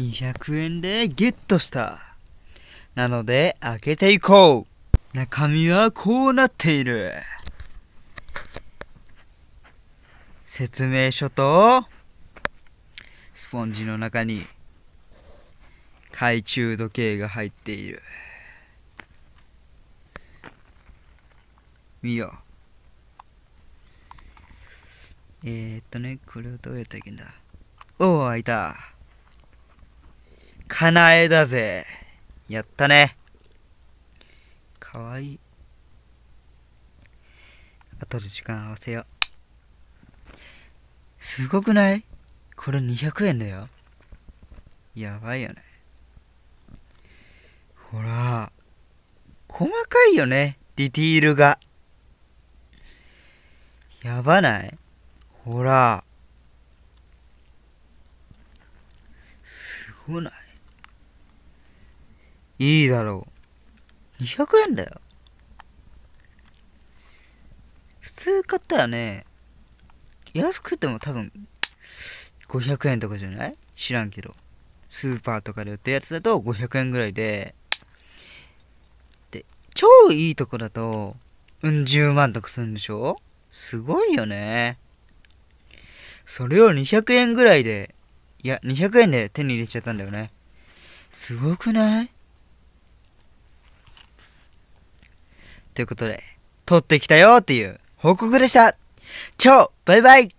200円でゲットしたなので開けていこう中身はこうなっている説明書とスポンジの中に懐中時計が入っている見ようえー、っとねこれをどうやって開けんだおお開いたかなえだぜ。やったね。かわいい。あとで時間合わせよう。すごくないこれ200円だよ。やばいよね。ほら。細かいよね。ディティールが。やばないほら。すごないいいだろう。200円だよ。普通買ったらね、安くても多分、500円とかじゃない知らんけど。スーパーとかで売ってるやつだと500円ぐらいで、で、超いいとこだと、うん十万とかするんでしょすごいよね。それを200円ぐらいで、いや、200円で手に入れちゃったんだよね。すごくないということで、撮ってきたよっていう報告でした。超バイバイ